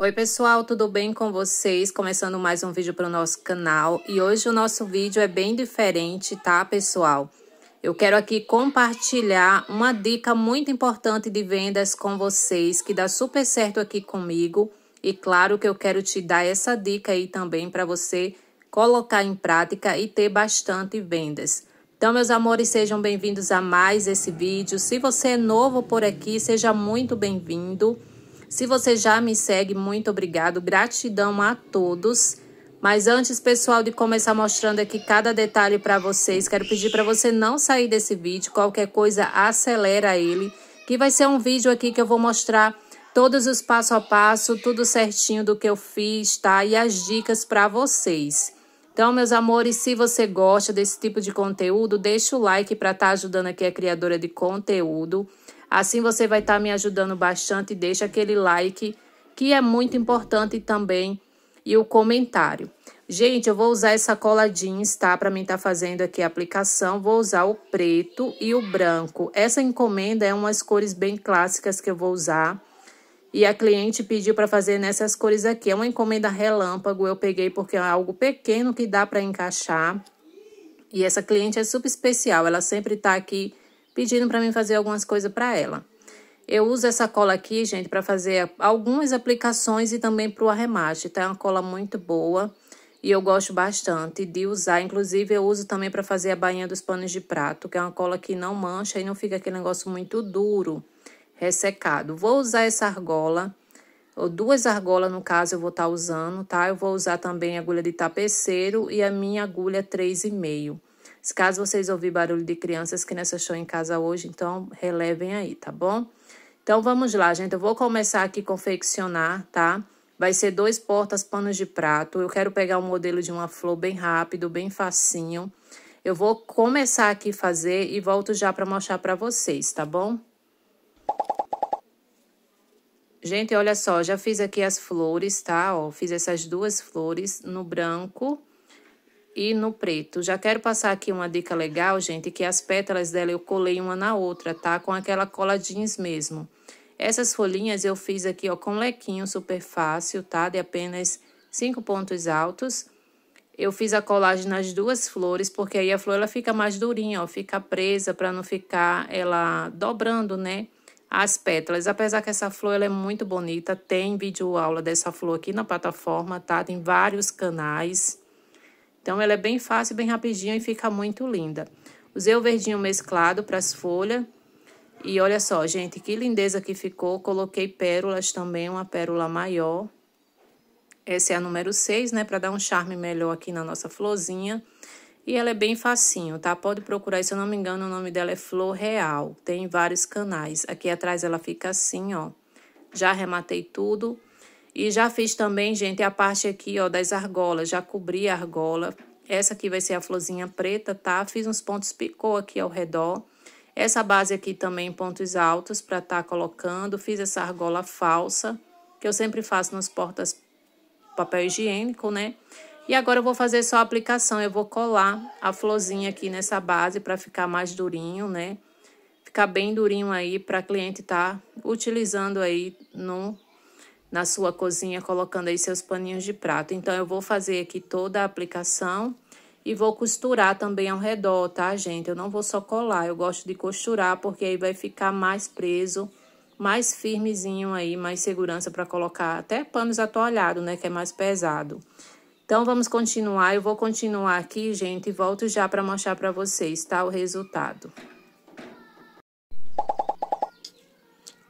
Oi pessoal, tudo bem com vocês? Começando mais um vídeo para o nosso canal e hoje o nosso vídeo é bem diferente, tá pessoal? Eu quero aqui compartilhar uma dica muito importante de vendas com vocês que dá super certo aqui comigo e claro que eu quero te dar essa dica aí também para você colocar em prática e ter bastante vendas. Então, meus amores, sejam bem-vindos a mais esse vídeo. Se você é novo por aqui, seja muito bem-vindo. Se você já me segue, muito obrigado. Gratidão a todos. Mas antes, pessoal, de começar mostrando aqui cada detalhe para vocês, quero pedir para você não sair desse vídeo. Qualquer coisa, acelera ele, que vai ser um vídeo aqui que eu vou mostrar todos os passo a passo, tudo certinho do que eu fiz, tá? E as dicas para vocês. Então, meus amores, se você gosta desse tipo de conteúdo, deixa o like para estar tá ajudando aqui a criadora de conteúdo. Assim você vai estar tá me ajudando bastante. Deixa aquele like, que é muito importante também, e o comentário. Gente, eu vou usar essa cola jeans, tá? Pra mim tá fazendo aqui a aplicação. Vou usar o preto e o branco. Essa encomenda é umas cores bem clássicas que eu vou usar. E a cliente pediu para fazer nessas cores aqui. É uma encomenda relâmpago, eu peguei porque é algo pequeno que dá para encaixar. E essa cliente é super especial, ela sempre tá aqui pedindo para mim fazer algumas coisas para ela. Eu uso essa cola aqui, gente, para fazer algumas aplicações e também para o arremate, tá? É uma cola muito boa e eu gosto bastante de usar. Inclusive, eu uso também para fazer a bainha dos panos de prato, que é uma cola que não mancha e não fica aquele negócio muito duro, ressecado. Vou usar essa argola, ou duas argolas, no caso, eu vou estar tá usando, tá? Eu vou usar também agulha de tapeceiro e a minha agulha 3,5. Se caso vocês ouvirem barulho de crianças, que nessa show em casa hoje, então relevem aí, tá bom? Então vamos lá, gente. Eu vou começar aqui confeccionar, tá? Vai ser dois portas panos de prato. Eu quero pegar o um modelo de uma flor bem rápido, bem facinho. Eu vou começar aqui fazer e volto já para mostrar para vocês, tá bom? Gente, olha só, já fiz aqui as flores, tá? Ó, fiz essas duas flores no branco e no preto. Já quero passar aqui uma dica legal, gente, que as pétalas dela eu colei uma na outra, tá? Com aquela cola jeans mesmo. Essas folhinhas eu fiz aqui, ó, com lequinho super fácil, tá? De apenas cinco pontos altos. Eu fiz a colagem nas duas flores, porque aí a flor ela fica mais durinha, ó, fica presa para não ficar ela dobrando, né? As pétalas, apesar que essa flor ela é muito bonita, tem vídeo aula dessa flor aqui na plataforma, tá? Tem vários canais. Então, ela é bem fácil, bem rapidinho e fica muito linda. Usei o verdinho mesclado para as folhas. E olha só, gente, que lindeza que ficou. Coloquei pérolas também, uma pérola maior. Essa é a número 6, né? Para dar um charme melhor aqui na nossa florzinha. E ela é bem facinho, tá? Pode procurar, se eu não me engano, o nome dela é Flor Real. Tem vários canais. Aqui atrás ela fica assim, ó. Já rematei tudo. E já fiz também, gente, a parte aqui, ó, das argolas. Já cobri a argola. Essa aqui vai ser a florzinha preta, tá? Fiz uns pontos picô aqui ao redor. Essa base aqui também pontos altos para estar tá colocando. Fiz essa argola falsa, que eu sempre faço nas portas papel higiênico, né? E agora eu vou fazer só a aplicação, eu vou colar a florzinha aqui nessa base para ficar mais durinho, né? Ficar bem durinho aí para cliente tá utilizando aí no na sua cozinha colocando aí seus paninhos de prato. Então, eu vou fazer aqui toda a aplicação e vou costurar também ao redor, tá, gente? Eu não vou só colar, eu gosto de costurar porque aí vai ficar mais preso, mais firmezinho aí, mais segurança para colocar até panos atualhados, né, que é mais pesado. Então, vamos continuar. Eu vou continuar aqui, gente, e volto já para mostrar para vocês, tá, o resultado.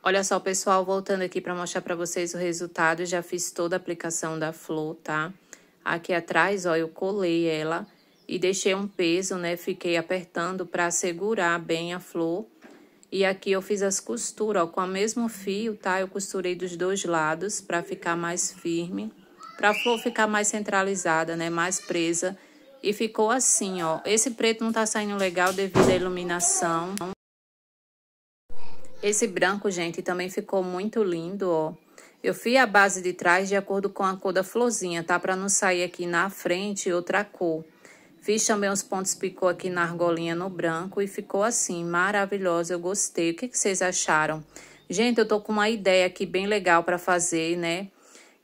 Olha só, pessoal, voltando aqui para mostrar para vocês o resultado, já fiz toda a aplicação da flor, tá? Aqui atrás, ó, eu colei ela e deixei um peso, né? Fiquei apertando para segurar bem a flor. E aqui eu fiz as costuras, ó, com o mesmo fio, tá? Eu costurei dos dois lados para ficar mais firme, para a flor ficar mais centralizada, né? Mais presa. E ficou assim, ó. Esse preto não tá saindo legal devido à iluminação. Esse branco, gente, também ficou muito lindo, ó. Eu fui a base de trás de acordo com a cor da florzinha, tá? Pra não sair aqui na frente outra cor. Fiz também os pontos picô aqui na argolinha no branco e ficou assim, maravilhosa, eu gostei. O que, que vocês acharam? Gente, eu tô com uma ideia aqui bem legal pra fazer, né?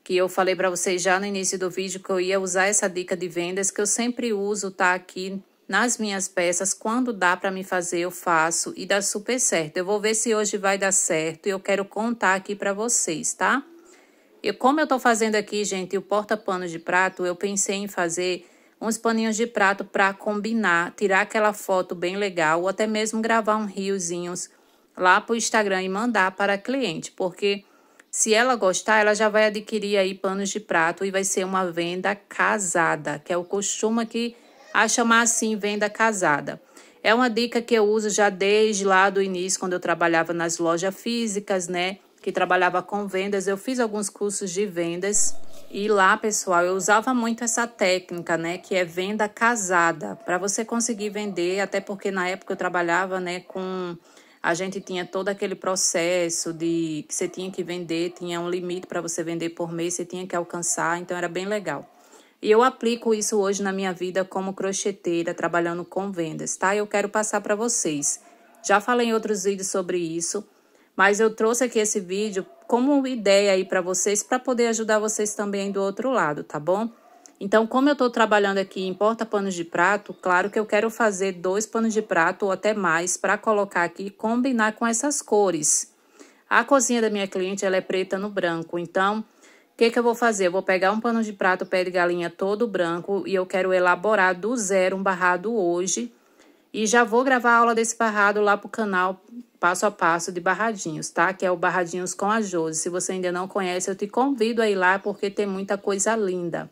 Que eu falei pra vocês já no início do vídeo que eu ia usar essa dica de vendas que eu sempre uso, tá? Aqui nas minhas peças, quando dá para me fazer, eu faço e dá super certo. Eu vou ver se hoje vai dar certo e eu quero contar aqui para vocês, tá? e como eu tô fazendo aqui, gente, o porta-panos de prato, eu pensei em fazer uns paninhos de prato para combinar, tirar aquela foto bem legal ou até mesmo gravar um riozinhos lá pro Instagram e mandar para a cliente, porque se ela gostar, ela já vai adquirir aí panos de prato e vai ser uma venda casada, que é o costume que a chamar assim venda casada. É uma dica que eu uso já desde lá do início, quando eu trabalhava nas lojas físicas, né? Que trabalhava com vendas. Eu fiz alguns cursos de vendas e lá, pessoal, eu usava muito essa técnica, né, que é venda casada, para você conseguir vender, até porque na época eu trabalhava, né, com a gente tinha todo aquele processo de que você tinha que vender, tinha um limite para você vender por mês, você tinha que alcançar, então era bem legal. E eu aplico isso hoje na minha vida como crocheteira, trabalhando com vendas, tá? Eu quero passar para vocês. Já falei em outros vídeos sobre isso, mas eu trouxe aqui esse vídeo como ideia aí para vocês, para poder ajudar vocês também do outro lado, tá bom? Então, como eu estou trabalhando aqui em porta-panos de prato, claro que eu quero fazer dois panos de prato ou até mais para colocar aqui e combinar com essas cores. A cozinha da minha cliente ela é preta no branco, então o que, que eu vou fazer? Eu vou pegar um pano de prato, pé de galinha todo branco e eu quero elaborar do zero um barrado hoje. E já vou gravar a aula desse barrado lá pro canal passo a passo de barradinhos, tá? Que é o Barradinhos com a Josi. Se você ainda não conhece, eu te convido a ir lá porque tem muita coisa linda.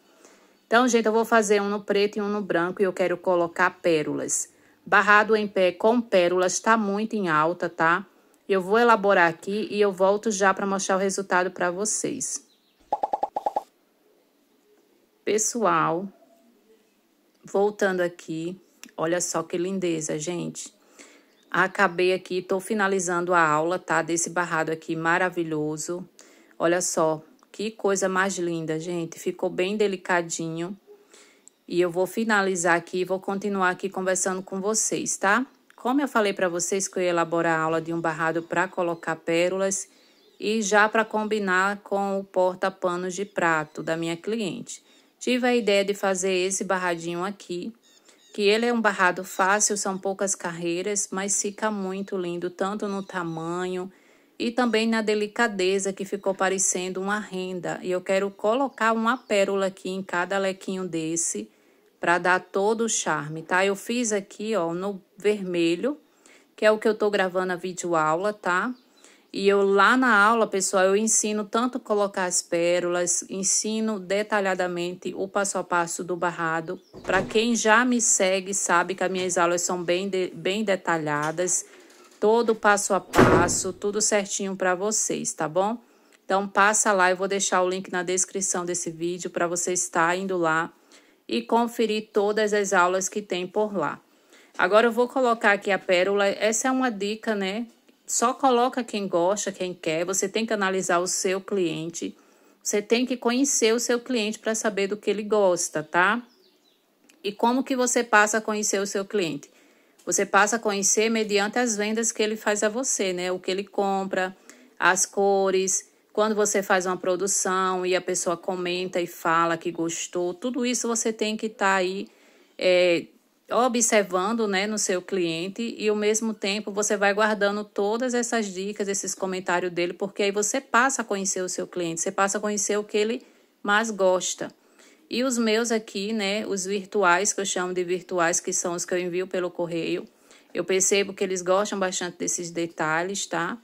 Então, gente, eu vou fazer um no preto e um no branco e eu quero colocar pérolas. Barrado em pé com pérolas tá muito em alta, tá? Eu vou elaborar aqui e eu volto já para mostrar o resultado para vocês. Pessoal, voltando aqui, olha só que lindeza, gente. Acabei aqui, tô finalizando a aula, tá? Desse barrado aqui maravilhoso. Olha só, que coisa mais linda, gente. Ficou bem delicadinho. E eu vou finalizar aqui e vou continuar aqui conversando com vocês, tá? Como eu falei para vocês que eu ia elaborar a aula de um barrado para colocar pérolas e já para combinar com o porta-panos de prato da minha cliente. Tive a ideia de fazer esse barradinho aqui, que ele é um barrado fácil, são poucas carreiras, mas fica muito lindo, tanto no tamanho e também na delicadeza, que ficou parecendo uma renda. E eu quero colocar uma pérola aqui em cada lequinho desse, para dar todo o charme, tá? Eu fiz aqui, ó, no vermelho, que é o que eu tô gravando a videoaula, tá? E eu lá na aula, pessoal, eu ensino tanto colocar as pérolas, ensino detalhadamente o passo a passo do barrado. Para quem já me segue, sabe que as minhas aulas são bem, de, bem detalhadas, todo passo a passo, tudo certinho para vocês, tá bom? Então passa lá, eu vou deixar o link na descrição desse vídeo para você estar indo lá e conferir todas as aulas que tem por lá. Agora eu vou colocar aqui a pérola, essa é uma dica, né, só coloca quem gosta, quem quer. Você tem que analisar o seu cliente. Você tem que conhecer o seu cliente para saber do que ele gosta, tá? E como que você passa a conhecer o seu cliente? Você passa a conhecer mediante as vendas que ele faz a você, né? O que ele compra, as cores, quando você faz uma produção e a pessoa comenta e fala que gostou, tudo isso você tem que estar tá aí é, observando né, no seu cliente e ao mesmo tempo você vai guardando todas essas dicas, esses comentários dele, porque aí você passa a conhecer o seu cliente, você passa a conhecer o que ele mais gosta. E os meus aqui, né, os virtuais, que eu chamo de virtuais, que são os que eu envio pelo correio, eu percebo que eles gostam bastante desses detalhes, tá?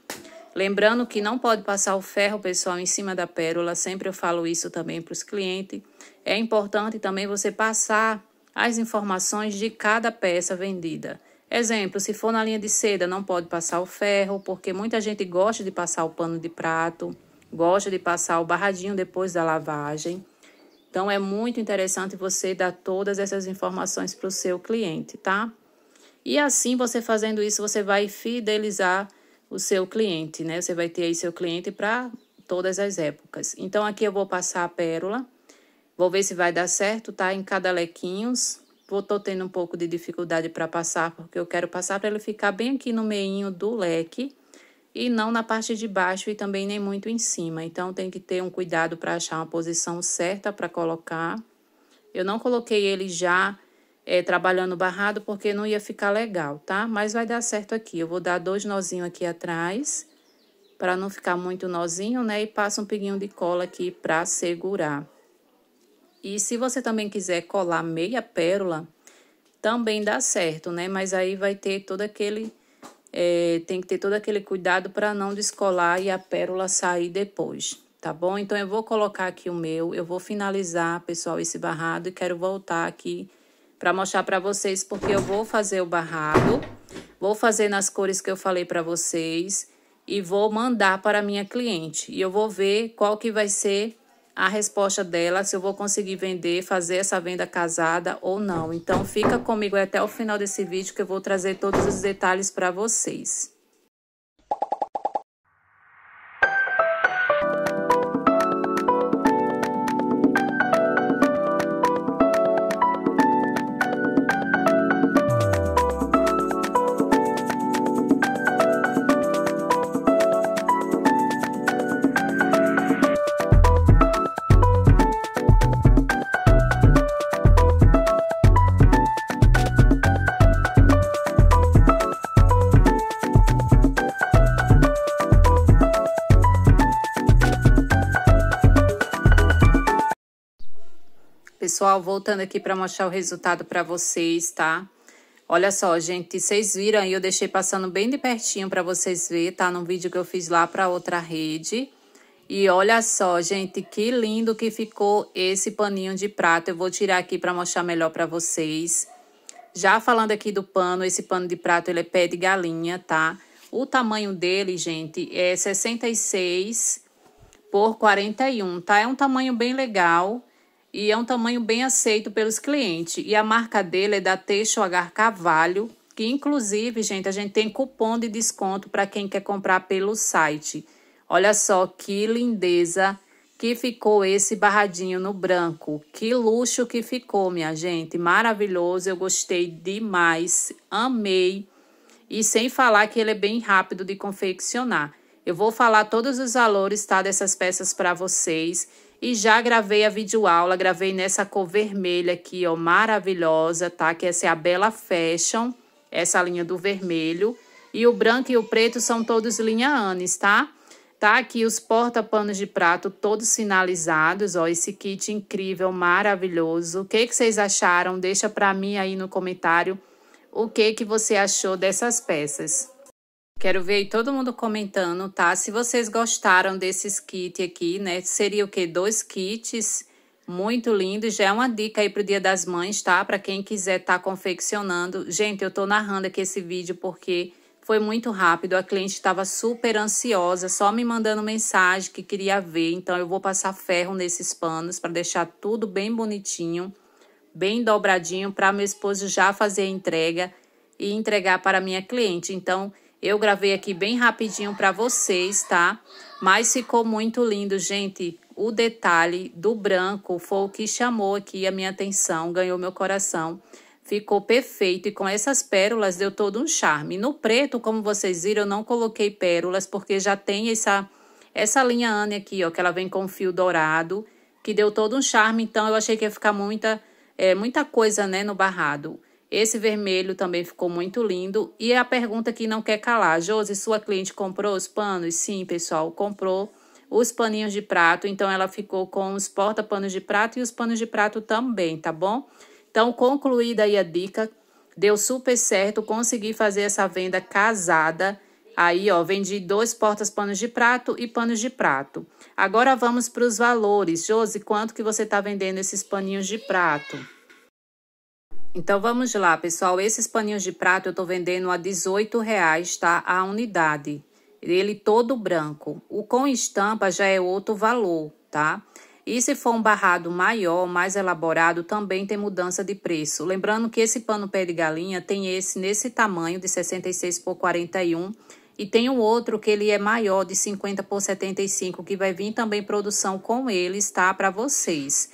Lembrando que não pode passar o ferro, pessoal, em cima da pérola, sempre eu falo isso também para os clientes. É importante também você passar as informações de cada peça vendida. Exemplo, se for na linha de seda, não pode passar o ferro, porque muita gente gosta de passar o pano de prato, gosta de passar o barradinho depois da lavagem. Então, é muito interessante você dar todas essas informações para o seu cliente, tá? E assim, você fazendo isso, você vai fidelizar o seu cliente, né? Você vai ter aí seu cliente para todas as épocas. Então, aqui eu vou passar a pérola. Vou ver se vai dar certo, tá? Em cada lequinhos, Vou, tô tendo um pouco de dificuldade para passar, porque eu quero passar para ele ficar bem aqui no meinho do leque e não na parte de baixo e também nem muito em cima. Então, tem que ter um cuidado para achar uma posição certa para colocar. Eu não coloquei ele já é, trabalhando barrado porque não ia ficar legal, tá? Mas vai dar certo aqui. Eu vou dar dois nozinhos aqui atrás para não ficar muito nozinho, né? E passa um pinguinho de cola aqui para segurar. E se você também quiser colar meia pérola, também dá certo, né? Mas aí vai ter todo aquele. É, tem que ter todo aquele cuidado para não descolar e a pérola sair depois, tá bom? Então eu vou colocar aqui o meu, eu vou finalizar, pessoal, esse barrado e quero voltar aqui para mostrar para vocês porque eu vou fazer o barrado, vou fazer nas cores que eu falei para vocês e vou mandar para minha cliente. E eu vou ver qual que vai ser a resposta dela se eu vou conseguir vender, fazer essa venda casada ou não. Então fica comigo até o final desse vídeo que eu vou trazer todos os detalhes para vocês. pessoal, voltando aqui para mostrar o resultado para vocês, tá? Olha só, gente, vocês viram aí, eu deixei passando bem de pertinho para vocês verem, tá? Num vídeo que eu fiz lá para outra rede. E olha só, gente, que lindo que ficou esse paninho de prato. Eu vou tirar aqui para mostrar melhor para vocês. Já falando aqui do pano, esse pano de prato, ele é pé de galinha, tá? O tamanho dele, gente, é 66 por 41, tá? É um tamanho bem legal e é um tamanho bem aceito pelos clientes. E a marca dele é da TXH Cavalho, que inclusive, gente, a gente tem cupom de desconto para quem quer comprar pelo site. Olha só que lindeza que ficou esse barradinho no branco. Que luxo que ficou, minha gente. Maravilhoso, eu gostei demais, amei. E sem falar que ele é bem rápido de confeccionar. Eu vou falar todos os valores, tá, dessas peças para vocês. E já gravei a videoaula, gravei nessa cor vermelha aqui, ó, maravilhosa, tá? Que essa é a Bela Fashion, essa linha do vermelho. E o branco e o preto são todos linha Anis, tá? Tá aqui os porta-panos de prato todos sinalizados, ó, esse kit incrível, maravilhoso. O que, que vocês acharam? Deixa para mim aí no comentário o que, que você achou dessas peças. Quero ver todo mundo comentando, tá? Se vocês gostaram desses kits aqui, né? Seria o que? Dois kits muito lindos. Já é uma dica aí pro Dia das Mães, tá? Para quem quiser tá confeccionando. Gente, eu tô narrando aqui esse vídeo porque foi muito rápido. A cliente estava super ansiosa, só me mandando mensagem que queria ver. Então, eu vou passar ferro nesses panos para deixar tudo bem bonitinho, bem dobradinho, para meu esposo já fazer a entrega e entregar para minha cliente. Então, eu gravei aqui bem rapidinho para vocês, tá? Mas ficou muito lindo, gente. O detalhe do branco foi o que chamou aqui a minha atenção, ganhou meu coração. Ficou perfeito e com essas pérolas deu todo um charme. No preto, como vocês viram, eu não coloquei pérolas porque já tem essa essa linha Anne aqui, ó, que ela vem com fio dourado, que deu todo um charme. Então eu achei que ia ficar muita é, muita coisa, né, no barrado. Esse vermelho também ficou muito lindo. E a pergunta que não quer calar. Josi, sua cliente comprou os panos? Sim, pessoal, comprou os paninhos de prato. Então, ela ficou com os porta-panos de prato e os panos de prato também, tá bom? Então, concluída aí a dica. Deu super certo, consegui fazer essa venda casada. Aí, ó, vendi dois portas-panos de prato e panos de prato. Agora, vamos para os valores. Josi, quanto que você está vendendo esses paninhos de prato? Então vamos lá, pessoal. Esses paninhos de prato eu estou vendendo a R$18,00, tá? A unidade. Ele todo branco. O com estampa já é outro valor, tá? E se for um barrado maior, mais elaborado, também tem mudança de preço. Lembrando que esse pano pé de galinha tem esse nesse tamanho de 66 por 41 e tem um outro que ele é maior de 50 por 75 que vai vir também produção com eles, tá? Para vocês.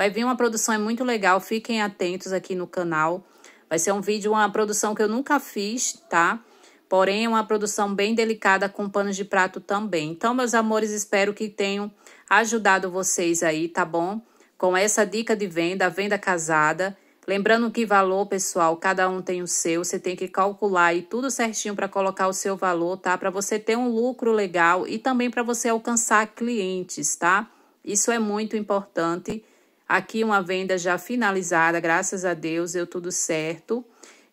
Vai vir uma produção é muito legal, fiquem atentos aqui no canal. Vai ser um vídeo, uma produção que eu nunca fiz, tá? Porém, é uma produção bem delicada com panos de prato também. Então, meus amores, espero que tenham ajudado vocês aí, tá bom? Com essa dica de venda, venda casada. Lembrando que valor, pessoal, cada um tem o seu. Você tem que calcular aí tudo certinho para colocar o seu valor, tá? Para você ter um lucro legal e também para você alcançar clientes, tá? Isso é muito importante. Aqui uma venda já finalizada, graças a Deus, deu tudo certo.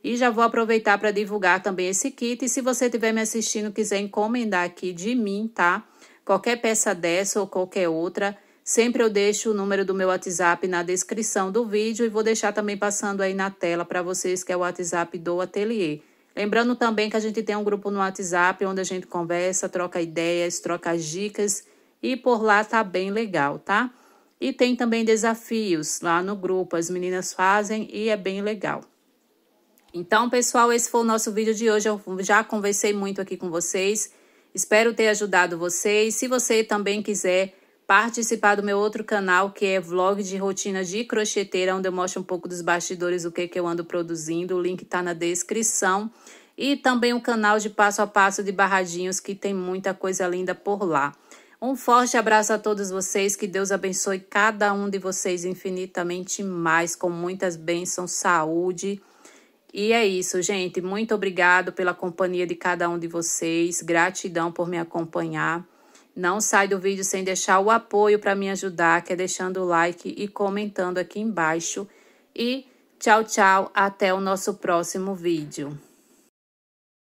E já vou aproveitar para divulgar também esse kit. E se você estiver me assistindo, quiser encomendar aqui de mim, tá? Qualquer peça dessa ou qualquer outra, sempre eu deixo o número do meu WhatsApp na descrição do vídeo e vou deixar também passando aí na tela para vocês que é o WhatsApp do ateliê. Lembrando também que a gente tem um grupo no WhatsApp onde a gente conversa, troca ideias, troca dicas e por lá tá bem legal, tá? E tem também desafios lá no grupo, as meninas fazem e é bem legal. Então, pessoal, esse foi o nosso vídeo de hoje. Eu já conversei muito aqui com vocês. Espero ter ajudado vocês. Se você também quiser participar do meu outro canal, que é vlog de rotina de crocheteira, onde eu mostro um pouco dos bastidores, o que, que eu ando produzindo. O link está na descrição. E também o um canal de passo a passo de barradinhos, que tem muita coisa linda por lá. Um forte abraço a todos vocês, que Deus abençoe cada um de vocês infinitamente mais, com muitas bênçãos, saúde. E é isso, gente. Muito obrigado pela companhia de cada um de vocês. Gratidão por me acompanhar. Não sai do vídeo sem deixar o apoio para me ajudar, que é deixando o like e comentando aqui embaixo. E tchau, tchau. Até o nosso próximo vídeo.